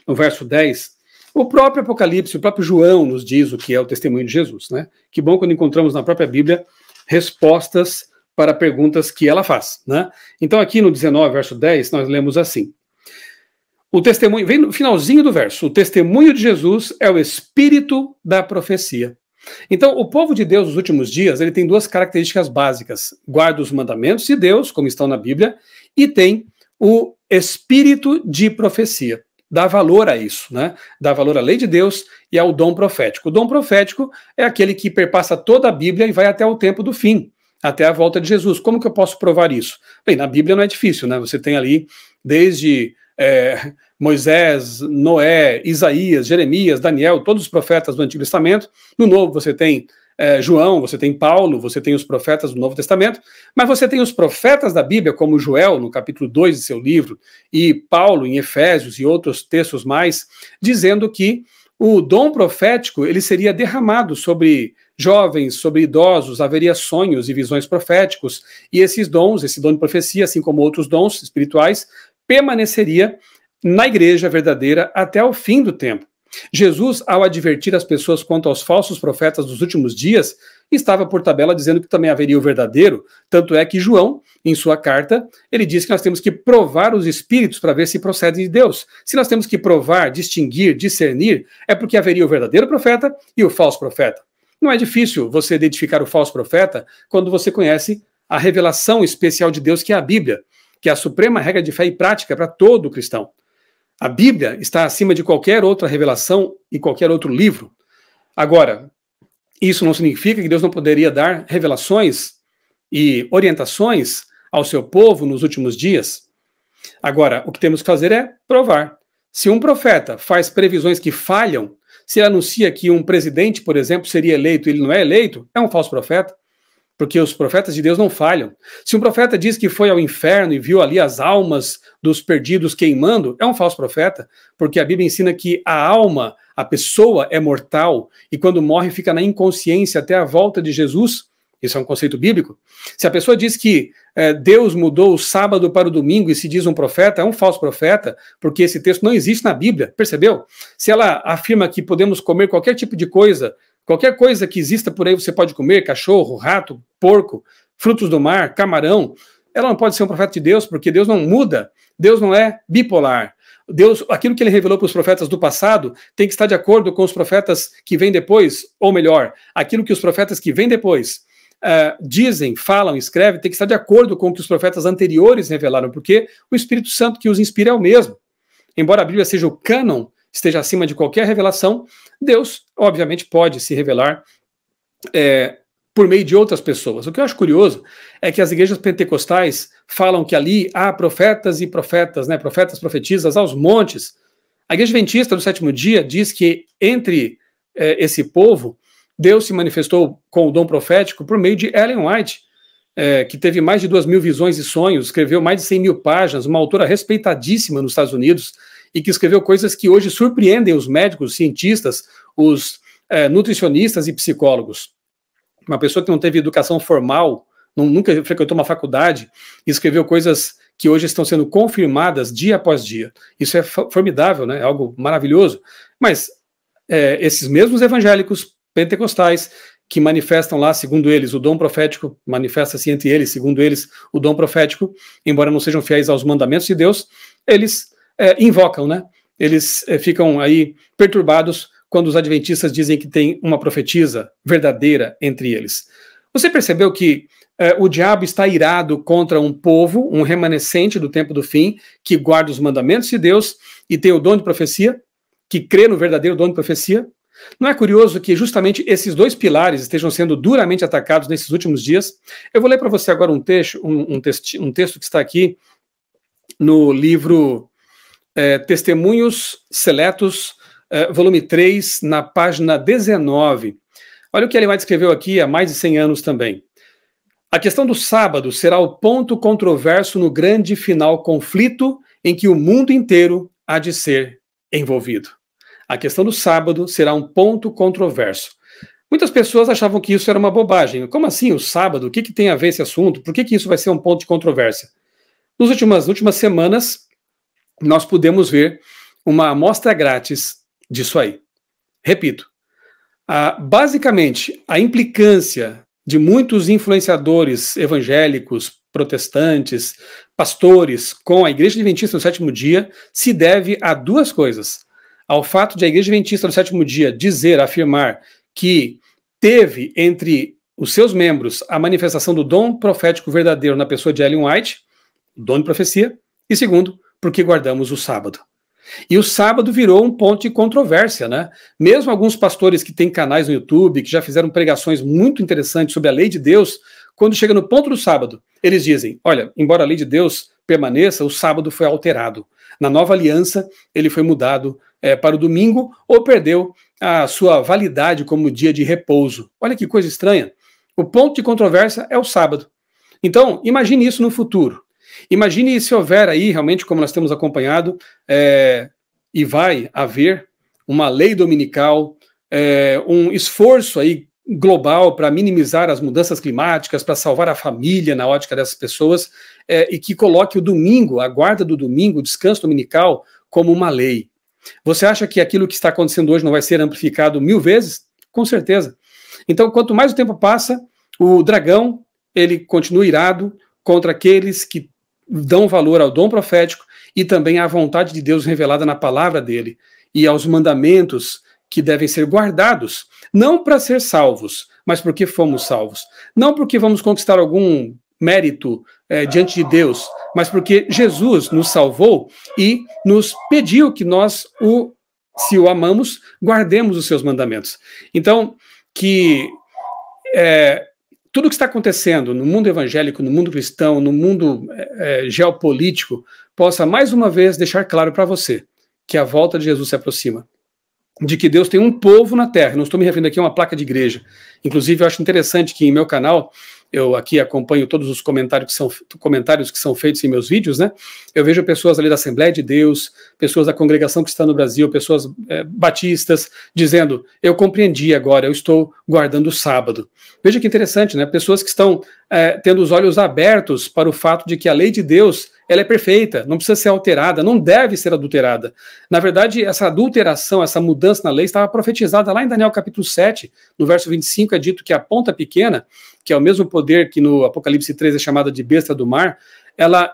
no verso 10, o próprio Apocalipse, o próprio João nos diz o que é o testemunho de Jesus, né? Que bom quando encontramos na própria Bíblia respostas para perguntas que ela faz, né? Então aqui no 19, verso 10, nós lemos assim: O testemunho, vem no finalzinho do verso, o testemunho de Jesus é o espírito da profecia. Então, o povo de Deus nos últimos dias, ele tem duas características básicas: guarda os mandamentos de Deus, como estão na Bíblia, e tem o espírito de profecia. Dá valor a isso, né? Dá valor à lei de Deus e ao dom profético. O dom profético é aquele que perpassa toda a Bíblia e vai até o tempo do fim, até a volta de Jesus. Como que eu posso provar isso? Bem, na Bíblia não é difícil, né? Você tem ali desde é, Moisés, Noé, Isaías, Jeremias, Daniel, todos os profetas do Antigo Testamento. No Novo você tem é, João, você tem Paulo, você tem os profetas do Novo Testamento, mas você tem os profetas da Bíblia, como Joel, no capítulo 2 de seu livro, e Paulo em Efésios e outros textos mais, dizendo que o dom profético ele seria derramado sobre jovens, sobre idosos, haveria sonhos e visões proféticos, e esses dons, esse dom de profecia, assim como outros dons espirituais, permaneceria na igreja verdadeira até o fim do tempo. Jesus, ao advertir as pessoas quanto aos falsos profetas dos últimos dias, estava por tabela dizendo que também haveria o verdadeiro, tanto é que João, em sua carta, ele diz que nós temos que provar os espíritos para ver se procedem de Deus. Se nós temos que provar, distinguir, discernir, é porque haveria o verdadeiro profeta e o falso profeta. Não é difícil você identificar o falso profeta quando você conhece a revelação especial de Deus que é a Bíblia que é a suprema regra de fé e prática para todo cristão. A Bíblia está acima de qualquer outra revelação e qualquer outro livro. Agora, isso não significa que Deus não poderia dar revelações e orientações ao seu povo nos últimos dias. Agora, o que temos que fazer é provar. Se um profeta faz previsões que falham, se ele anuncia que um presidente, por exemplo, seria eleito e ele não é eleito, é um falso profeta porque os profetas de Deus não falham. Se um profeta diz que foi ao inferno e viu ali as almas dos perdidos queimando, é um falso profeta, porque a Bíblia ensina que a alma, a pessoa é mortal e quando morre fica na inconsciência até a volta de Jesus. Isso é um conceito bíblico. Se a pessoa diz que é, Deus mudou o sábado para o domingo e se diz um profeta, é um falso profeta, porque esse texto não existe na Bíblia, percebeu? Se ela afirma que podemos comer qualquer tipo de coisa Qualquer coisa que exista por aí você pode comer, cachorro, rato, porco, frutos do mar, camarão. Ela não pode ser um profeta de Deus, porque Deus não muda, Deus não é bipolar. Deus, aquilo que ele revelou para os profetas do passado, tem que estar de acordo com os profetas que vêm depois, ou melhor, aquilo que os profetas que vêm depois Uh, dizem, falam, escrevem, tem que estar de acordo com o que os profetas anteriores revelaram, porque o Espírito Santo que os inspira é o mesmo. Embora a Bíblia seja o cânon esteja acima de qualquer revelação, Deus, obviamente, pode se revelar é, por meio de outras pessoas. O que eu acho curioso é que as igrejas pentecostais falam que ali há profetas e profetas, né, profetas, profetizas aos montes. A igreja adventista do sétimo dia diz que entre é, esse povo, Deus se manifestou com o dom profético por meio de Ellen White, é, que teve mais de duas mil visões e sonhos, escreveu mais de 100 mil páginas, uma autora respeitadíssima nos Estados Unidos, e que escreveu coisas que hoje surpreendem os médicos, cientistas, os é, nutricionistas e psicólogos. Uma pessoa que não teve educação formal, não, nunca frequentou uma faculdade, escreveu coisas que hoje estão sendo confirmadas dia após dia. Isso é formidável, né? É algo maravilhoso. Mas é, esses mesmos evangélicos pentecostais que manifestam lá, segundo eles, o dom profético, manifesta-se entre eles, segundo eles, o dom profético, embora não sejam fiéis aos mandamentos de Deus, eles é, invocam, né? Eles é, ficam aí perturbados quando os adventistas dizem que tem uma profetisa verdadeira entre eles. Você percebeu que é, o diabo está irado contra um povo, um remanescente do tempo do fim, que guarda os mandamentos de Deus e tem o dom de profecia, que crê no verdadeiro dom de profecia? Não é curioso que justamente esses dois pilares estejam sendo duramente atacados nesses últimos dias? Eu vou ler para você agora um texto, um, um, texto, um texto que está aqui no livro é, Testemunhos Seletos, é, volume 3, na página 19. Olha o que ele vai escreveu aqui há mais de 100 anos também. A questão do sábado será o ponto controverso no grande final conflito em que o mundo inteiro há de ser envolvido. A questão do sábado será um ponto controverso. Muitas pessoas achavam que isso era uma bobagem. Como assim o sábado? O que, que tem a ver esse assunto? Por que, que isso vai ser um ponto de controvérsia? Nos últimas, nas últimas semanas, nós podemos ver uma amostra grátis disso aí. Repito, a, basicamente, a implicância de muitos influenciadores evangélicos, protestantes, pastores com a Igreja Adventista do Sétimo Dia se deve a duas coisas. Ao fato de a Igreja Adventista do Sétimo Dia dizer, afirmar que teve entre os seus membros a manifestação do dom profético verdadeiro na pessoa de Ellen White, dono de profecia, e segundo, porque guardamos o sábado. E o sábado virou um ponto de controvérsia, né? Mesmo alguns pastores que têm canais no YouTube, que já fizeram pregações muito interessantes sobre a lei de Deus, quando chega no ponto do sábado, eles dizem: olha, embora a lei de Deus permaneça, o sábado foi alterado. Na nova aliança, ele foi mudado é, para o domingo ou perdeu a sua validade como dia de repouso. Olha que coisa estranha. O ponto de controvérsia é o sábado. Então, imagine isso no futuro. Imagine se houver aí, realmente, como nós temos acompanhado, é, e vai haver uma lei dominical, é, um esforço aí global para minimizar as mudanças climáticas, para salvar a família na ótica dessas pessoas, é, e que coloque o domingo, a guarda do domingo, o descanso dominical, como uma lei. Você acha que aquilo que está acontecendo hoje não vai ser amplificado mil vezes? Com certeza. Então, quanto mais o tempo passa, o dragão ele continua irado contra aqueles que dão valor ao dom profético e também à vontade de Deus revelada na palavra dele e aos mandamentos que devem ser guardados, não para ser salvos, mas porque fomos salvos. Não porque vamos conquistar algum mérito eh, diante de Deus, mas porque Jesus nos salvou e nos pediu que nós o se o amamos, guardemos os seus mandamentos. Então, que é, tudo que está acontecendo no mundo evangélico, no mundo cristão, no mundo é, é geopolítico, possa mais uma vez deixar claro para você que a volta de Jesus se aproxima. De que Deus tem um povo na terra. Não estou me referindo aqui a uma placa de igreja. Inclusive, eu acho interessante que em meu canal eu aqui acompanho todos os comentários que são, comentários que são feitos em meus vídeos, né? Eu vejo pessoas ali da Assembleia de Deus, pessoas da congregação que está no Brasil, pessoas é, batistas, dizendo: Eu compreendi agora, eu estou guardando o sábado. Veja que interessante, né? Pessoas que estão é, tendo os olhos abertos para o fato de que a lei de Deus ela é perfeita, não precisa ser alterada, não deve ser adulterada. Na verdade, essa adulteração, essa mudança na lei estava profetizada lá em Daniel capítulo 7, no verso 25 é dito que a ponta pequena que é o mesmo poder que no Apocalipse 3 é chamada de besta do mar, ela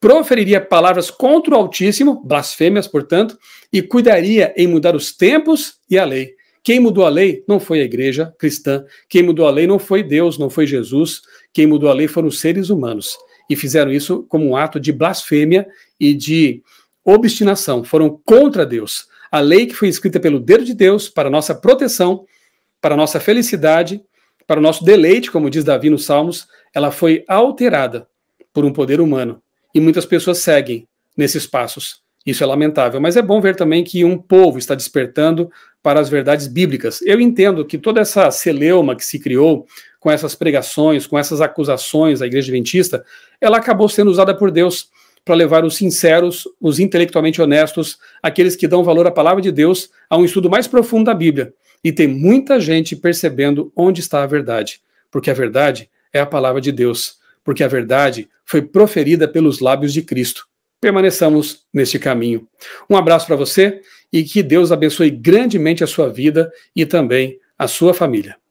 proferiria palavras contra o Altíssimo, blasfêmias, portanto, e cuidaria em mudar os tempos e a lei. Quem mudou a lei não foi a igreja cristã, quem mudou a lei não foi Deus, não foi Jesus, quem mudou a lei foram os seres humanos. E fizeram isso como um ato de blasfêmia e de obstinação, foram contra Deus. A lei que foi escrita pelo dedo de Deus para nossa proteção, para nossa felicidade, para o nosso deleite, como diz Davi nos Salmos, ela foi alterada por um poder humano. E muitas pessoas seguem nesses passos. Isso é lamentável, mas é bom ver também que um povo está despertando para as verdades bíblicas. Eu entendo que toda essa celeuma que se criou com essas pregações, com essas acusações à igreja adventista, ela acabou sendo usada por Deus para levar os sinceros, os intelectualmente honestos, aqueles que dão valor à palavra de Deus, a um estudo mais profundo da Bíblia. E tem muita gente percebendo onde está a verdade, porque a verdade é a palavra de Deus, porque a verdade foi proferida pelos lábios de Cristo. Permaneçamos neste caminho. Um abraço para você e que Deus abençoe grandemente a sua vida e também a sua família.